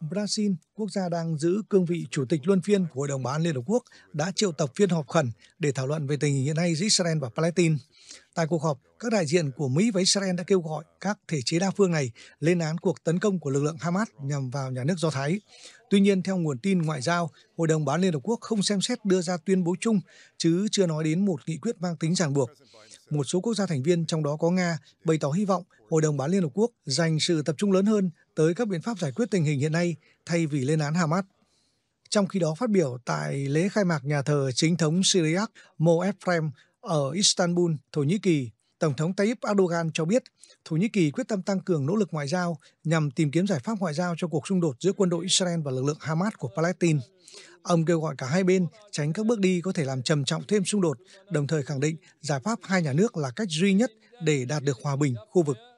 Brazil, quốc gia đang giữ cương vị chủ tịch luân phiên của Hội đồng Bảo an Liên Hợp Quốc, đã triệu tập phiên họp khẩn để thảo luận về tình hình hiện nay giữa Israel và Palestine. Tại cuộc họp, các đại diện của Mỹ và Israel đã kêu gọi các thể chế đa phương này lên án cuộc tấn công của lực lượng Hamas nhằm vào nhà nước Do Thái. Tuy nhiên, theo nguồn tin ngoại giao, Hội đồng Bán Liên Hợp Quốc không xem xét đưa ra tuyên bố chung, chứ chưa nói đến một nghị quyết mang tính ràng buộc. Một số quốc gia thành viên, trong đó có Nga, bày tỏ hy vọng Hội đồng Bán Liên Hợp Quốc dành sự tập trung lớn hơn tới các biện pháp giải quyết tình hình hiện nay thay vì lên án Hamas. Trong khi đó phát biểu tại lễ khai mạc nhà thờ chính thống Syriac Mo Ephraim ở Istanbul, Thổ Nhĩ Kỳ, Tổng thống Tayyip Erdogan cho biết Thổ Nhĩ Kỳ quyết tâm tăng cường nỗ lực ngoại giao nhằm tìm kiếm giải pháp ngoại giao cho cuộc xung đột giữa quân đội Israel và lực lượng Hamas của Palestine. Ông kêu gọi cả hai bên tránh các bước đi có thể làm trầm trọng thêm xung đột, đồng thời khẳng định giải pháp hai nhà nước là cách duy nhất để đạt được hòa bình khu vực.